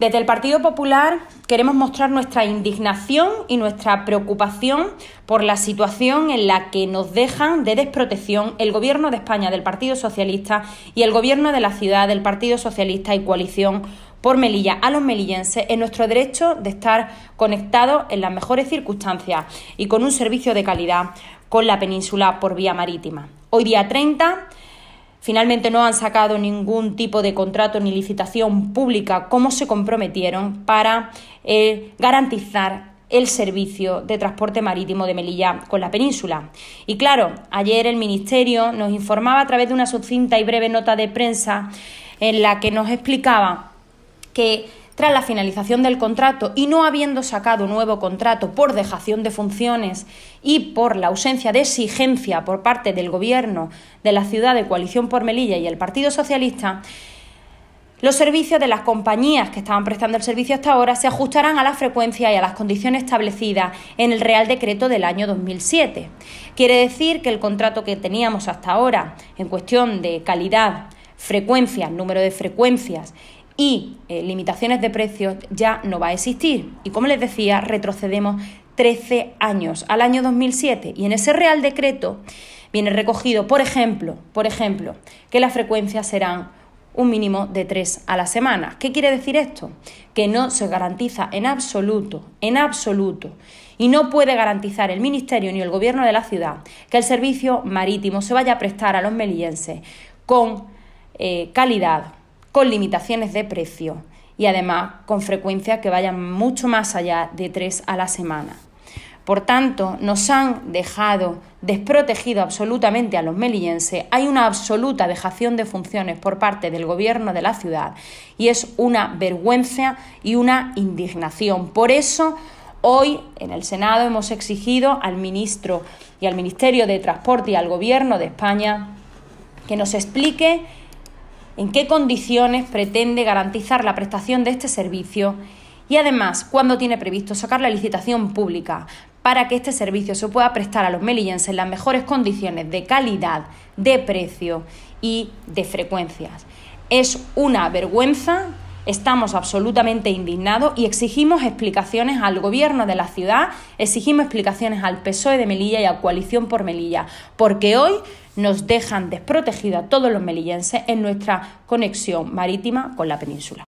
Desde el Partido Popular queremos mostrar nuestra indignación y nuestra preocupación por la situación en la que nos dejan de desprotección el Gobierno de España del Partido Socialista y el Gobierno de la ciudad del Partido Socialista y Coalición por Melilla a los melillenses en nuestro derecho de estar conectados en las mejores circunstancias y con un servicio de calidad con la península por vía marítima. Hoy día 30 Finalmente no han sacado ningún tipo de contrato ni licitación pública como se comprometieron para eh, garantizar el servicio de transporte marítimo de Melilla con la península. Y claro, ayer el Ministerio nos informaba a través de una sucinta y breve nota de prensa en la que nos explicaba que tras la finalización del contrato y no habiendo sacado nuevo contrato por dejación de funciones y por la ausencia de exigencia por parte del Gobierno de la ciudad de Coalición por Melilla y el Partido Socialista, los servicios de las compañías que estaban prestando el servicio hasta ahora se ajustarán a la frecuencia y a las condiciones establecidas en el Real Decreto del año 2007. Quiere decir que el contrato que teníamos hasta ahora en cuestión de calidad, frecuencia, número de frecuencias y eh, limitaciones de precios ya no va a existir. Y como les decía, retrocedemos 13 años al año 2007 y en ese Real Decreto viene recogido, por ejemplo, por ejemplo, que las frecuencias serán un mínimo de tres a la semana. ¿Qué quiere decir esto? Que no se garantiza en absoluto, en absoluto, y no puede garantizar el Ministerio ni el Gobierno de la ciudad que el servicio marítimo se vaya a prestar a los melillenses con eh, calidad, con limitaciones de precio y además con frecuencia que vayan mucho más allá de tres a la semana. Por tanto, nos han dejado desprotegido absolutamente a los melillenses. Hay una absoluta dejación de funciones por parte del gobierno de la ciudad y es una vergüenza y una indignación. Por eso, hoy en el Senado hemos exigido al ministro y al Ministerio de Transporte y al gobierno de España que nos explique en qué condiciones pretende garantizar la prestación de este servicio y además cuándo tiene previsto sacar la licitación pública para que este servicio se pueda prestar a los melillenses en las mejores condiciones de calidad, de precio y de frecuencias. Es una vergüenza, estamos absolutamente indignados y exigimos explicaciones al gobierno de la ciudad, exigimos explicaciones al PSOE de Melilla y a Coalición por Melilla, porque hoy nos dejan desprotegidos a todos los melillenses en nuestra conexión marítima con la península.